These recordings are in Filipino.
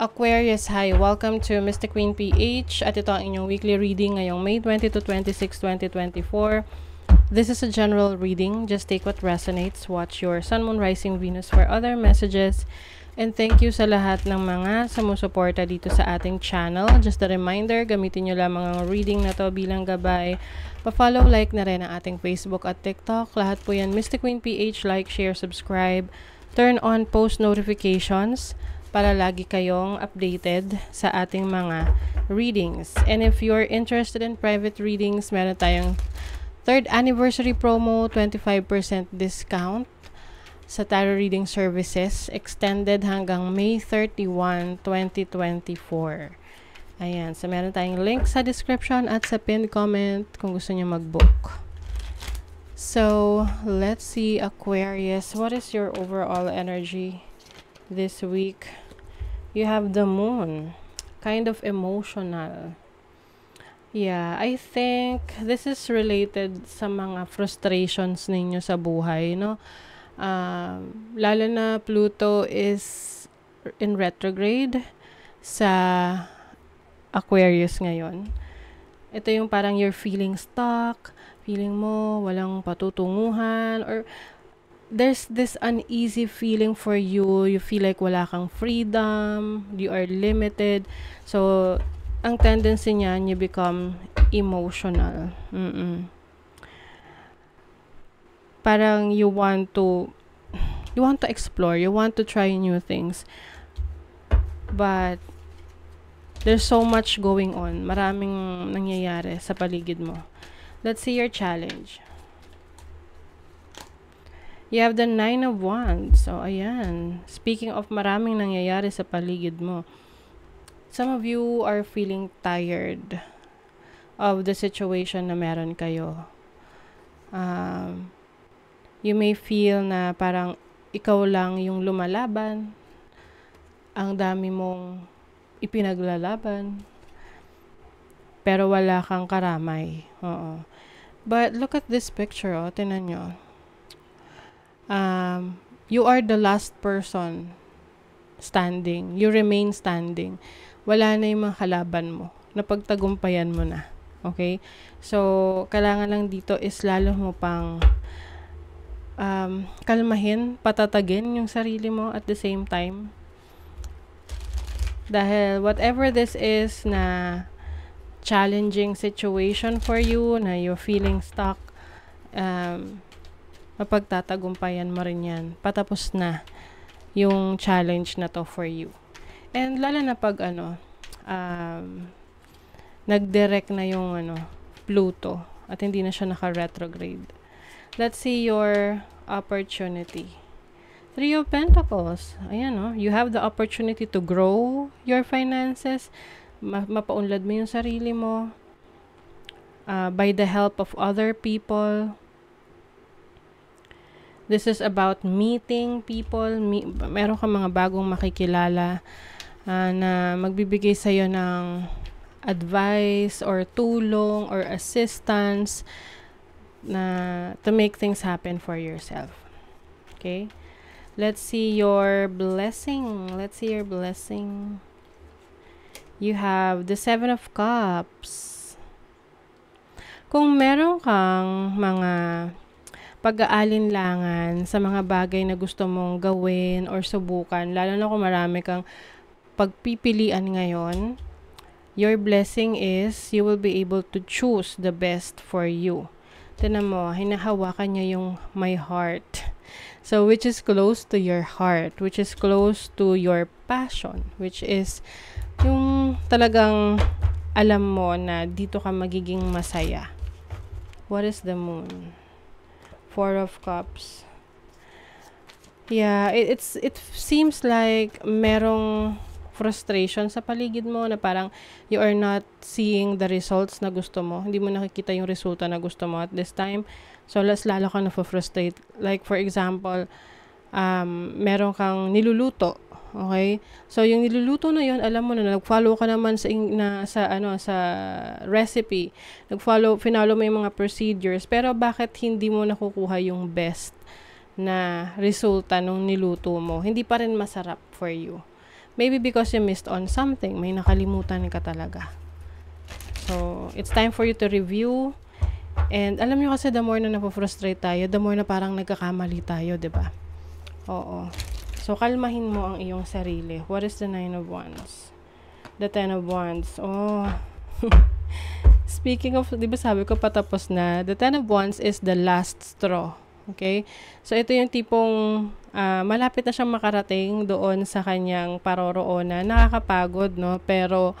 Aquarius, hi. Welcome to Mr. Queen PH at ito ang inyong weekly reading ngayong May 20 to 26, 2024. This is a general reading. Just take what resonates. Watch your Sun, Moon, Rising, Venus for other messages. And thank you sa lahat ng mga sumusuporta dito sa ating channel. Just a reminder, gamitin nyo lamang ang reading na to bilang gabay. Pa-follow, like na rin ang ating Facebook at TikTok. Lahat po yan, Mr. Queen PH. Like, share, subscribe. Turn on post notifications para lagi kayong updated sa ating mga readings. And if you're interested in private readings, meron tayong third anniversary promo, 25% discount sa tarot reading services extended hanggang May 31, 2024. Ayan. So, meron tayong link sa description at sa pinned comment kung gusto nyo mag-book. So, let's see Aquarius. What is your overall energy this week? you have the moon kind of emotional yeah i think this is related sa mga frustrations ninyo sa buhay no uh, lalo na pluto is in retrograde sa aquarius ngayon ito yung parang you're feeling stuck feeling mo walang patutunguhan or there's this uneasy feeling for you. You feel like wala kang freedom, you are limited. So, ang tendency niyan, you become emotional. Mm-mm. Parang you want to you want to explore, you want to try new things. But there's so much going on. Maraming nangyayari sa paligid mo. Let's see your challenge. You have the Nine of Wands. So, ayan. Speaking of maraming nangyayari sa paligid mo. Some of you are feeling tired of the situation na meron kayo. Um, you may feel na parang ikaw lang yung lumalaban. Ang dami mong ipinaglalaban. Pero wala kang karamay. Oo. But look at this picture, oh. Tinan nyo um, you are the last person standing. You remain standing. Wala na yung mga kalaban mo. Napagtagumpayan mo na. Okay? So, kailangan lang dito is lalo mo pang um, kalmahin, patatagin yung sarili mo at the same time. Dahil whatever this is na challenging situation for you, na you're feeling stuck, um, mapagtatagumpayan mo rin yan. Patapos na yung challenge na to for you. And lala na pag ano, um, nag-direct na yung ano, Pluto at hindi na siya naka-retrograde. Let's see your opportunity. Three of Pentacles. Ayan, oh. You have the opportunity to grow your finances. Ma- mapaunlad mo yung sarili mo. Uh, by the help of other people. This is about meeting people. Me- meron kang mga bagong makikilala uh, na magbibigay sa'yo ng advice or tulong or assistance na to make things happen for yourself. Okay? Let's see your blessing. Let's see your blessing. You have the Seven of Cups. Kung meron kang mga pag-aalinlangan sa mga bagay na gusto mong gawin or subukan, lalo na kung marami kang pagpipilian ngayon, your blessing is you will be able to choose the best for you. Tinan mo, hinahawakan niya yung my heart. So, which is close to your heart, which is close to your passion, which is yung talagang alam mo na dito ka magiging masaya. What is the moon? Four of Cups. Yeah, it, it's it seems like merong frustration sa paligid mo na parang you are not seeing the results na gusto mo. Hindi mo nakikita yung resulta na gusto mo at this time. So, less lalo ka na frustrate. Like, for example, um, meron kang niluluto. Okay? So yung niluluto na yon, alam mo na nag-follow ka naman sa na, sa ano sa recipe. Nag-follow, finalo mo yung mga procedures, pero bakit hindi mo nakukuha yung best na resulta nung niluto mo? Hindi pa rin masarap for you. Maybe because you missed on something, may nakalimutan ka talaga. So, it's time for you to review. And alam nyo kasi the more na napofrustrate tayo, the more na parang nagkakamali tayo, 'di ba? Oo. So, kalmahin mo ang iyong sarili. What is the Nine of Wands? The Ten of Wands. Oh. Speaking of, di ba sabi ko patapos na, the Ten of Wands is the last straw. Okay? So, ito yung tipong uh, malapit na siyang makarating doon sa kanyang paroroonan. Nakakapagod, no? Pero,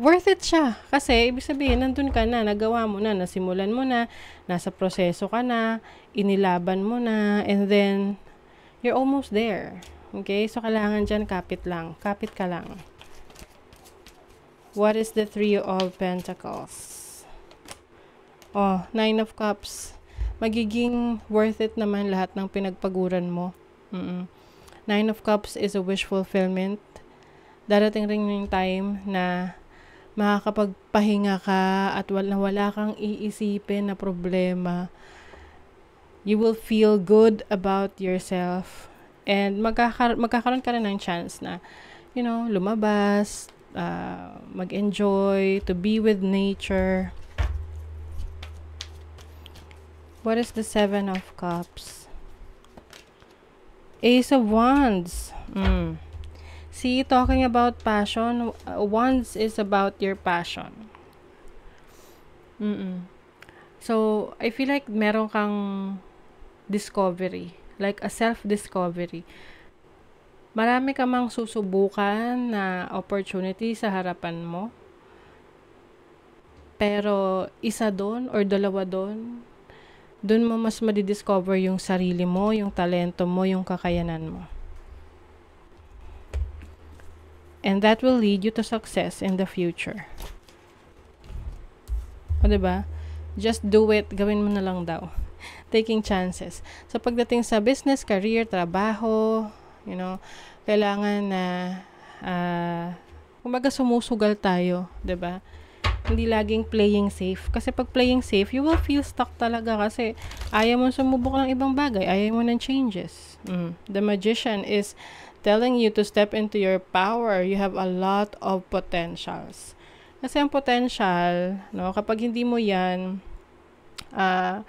worth it siya. Kasi, ibig sabihin, nandun ka na, nagawa mo na, nasimulan mo na, nasa proseso ka na, inilaban mo na, and then, you're almost there. Okay? So, kailangan dyan kapit lang. Kapit ka lang. What is the Three of Pentacles? Oh, Nine of Cups. Magiging worth it naman lahat ng pinagpaguran mo. Mm -mm. Nine of Cups is a wish fulfillment. Darating rin yung time na makakapagpahinga ka at wala, wala kang iisipin na problema you will feel good about yourself and magkakar- magkakaroon ka rin ng chance na, you know, lumabas, uh, mag-enjoy, to be with nature. What is the Seven of Cups? Ace of Wands. Mm. See, talking about passion, Wands is about your passion. mm So, I feel like meron kang discovery, like a self discovery. Marami ka mang susubukan na opportunity sa harapan mo. Pero isa doon or dalawa doon, doon mo mas madidiscover yung sarili mo, yung talento mo, yung kakayanan mo. And that will lead you to success in the future. O, diba? Just do it. Gawin mo na lang daw taking chances. So, pagdating sa business, career, trabaho, you know, kailangan na, uh, kumbaga sumusugal tayo, 'di ba Hindi laging playing safe. Kasi pag playing safe, you will feel stuck talaga kasi ayaw mo sumubok ng ibang bagay, ayaw mo ng changes. Mm. The magician is telling you to step into your power. You have a lot of potentials. Kasi ang potential, no, kapag hindi mo yan, uh,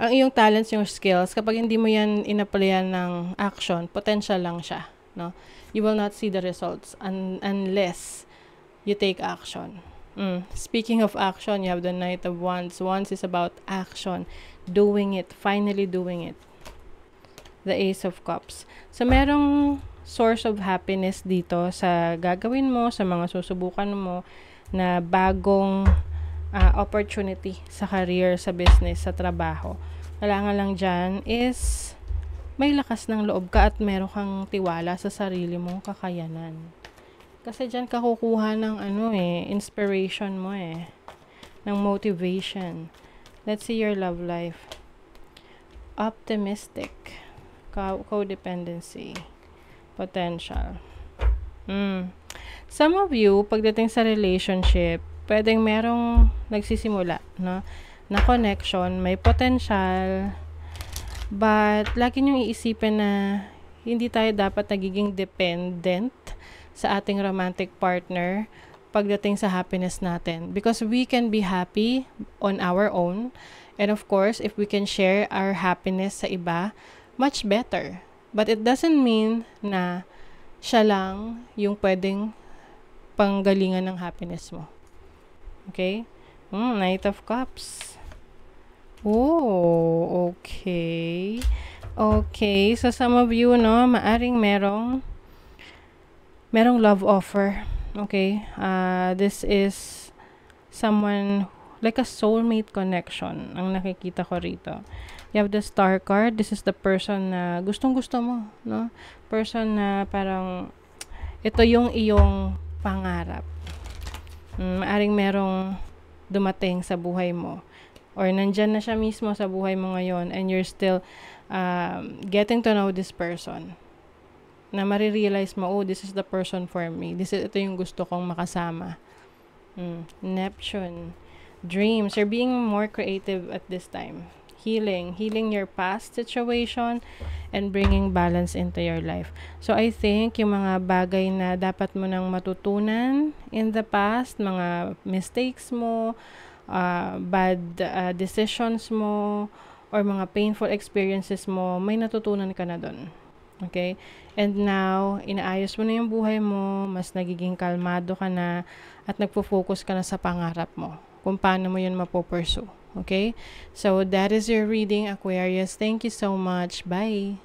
ang iyong talents, yung skills, kapag hindi mo yan inaplayan ng action, potential lang siya. No? You will not see the results un- unless you take action. Mm. Speaking of action, you have the Knight of Wands. Wands is about action. Doing it. Finally doing it. The Ace of Cups. So, merong source of happiness dito sa gagawin mo, sa mga susubukan mo, na bagong uh, opportunity sa career, sa business, sa trabaho. Kailangan lang dyan is may lakas ng loob ka at meron kang tiwala sa sarili mong kakayanan. Kasi dyan ka kukuha ng ano eh, inspiration mo eh, ng motivation. Let's see your love life. Optimistic. Co- codependency. Potential. Mm. Some of you, pagdating sa relationship, pwedeng merong nagsisimula, no? Na connection, may potential, but lagi niyong iisipin na hindi tayo dapat nagiging dependent sa ating romantic partner pagdating sa happiness natin. Because we can be happy on our own. And of course, if we can share our happiness sa iba, much better. But it doesn't mean na siya lang yung pwedeng panggalingan ng happiness mo. Okay. Mm, Knight of Cups. Oh, okay. Okay, so some of you, no, maaring merong merong love offer. Okay, uh, this is someone, like a soulmate connection, ang nakikita ko rito. You have the star card. This is the person na gustong-gusto mo, no? Person na parang, ito yung iyong pangarap um, maaring merong dumating sa buhay mo or nandyan na siya mismo sa buhay mo ngayon and you're still um, getting to know this person na marirealize mo, oh, this is the person for me. This is, ito yung gusto kong makasama. Mm. Neptune. Dreams. You're being more creative at this time healing, healing your past situation and bringing balance into your life. So I think yung mga bagay na dapat mo nang matutunan in the past, mga mistakes mo, uh, bad uh, decisions mo, or mga painful experiences mo, may natutunan ka na doon. Okay? And now, inaayos mo na yung buhay mo, mas nagiging kalmado ka na, at nagpo-focus ka na sa pangarap mo, kung paano mo yun mapupursue. Okay? So, that is your reading, Aquarius. Thank you so much. Bye.